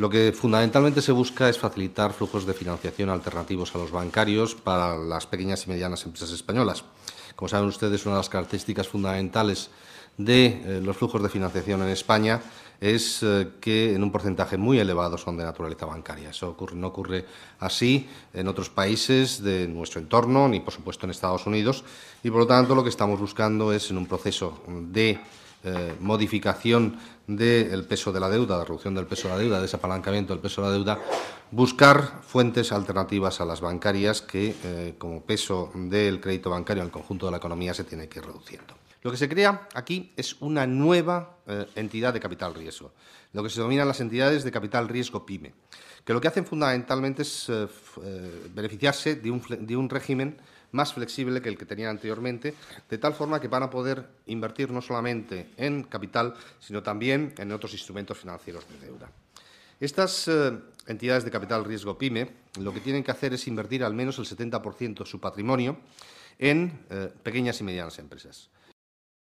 Lo que fundamentalmente se busca es facilitar flujos de financiación alternativos a los bancarios para las pequeñas y medianas empresas españolas. Como saben ustedes, una de las características fundamentales de eh, los flujos de financiación en España es eh, que en un porcentaje muy elevado son de naturaleza bancaria. Eso no ocurre así en otros países de nuestro entorno, ni por supuesto en Estados Unidos, y por lo tanto lo que estamos buscando es en un proceso de eh, modificación del peso de la deuda, de reducción del peso de la deuda, desapalancamiento del peso de la deuda, buscar fuentes alternativas a las bancarias que, eh, como peso del crédito bancario en el conjunto de la economía, se tiene que ir reduciendo. Lo que se crea aquí es una nueva eh, entidad de capital riesgo, lo que se denominan las entidades de capital riesgo PYME, que lo que hacen fundamentalmente es beneficiarse de un, de un régimen más flexible que el que tenían anteriormente, de tal forma que van a poder invertir no solamente en capital, sino también en otros instrumentos financieros de deuda. Estas eh, entidades de capital riesgo PYME lo que tienen que hacer es invertir al menos el 70% de su patrimonio en eh, pequeñas y medianas empresas.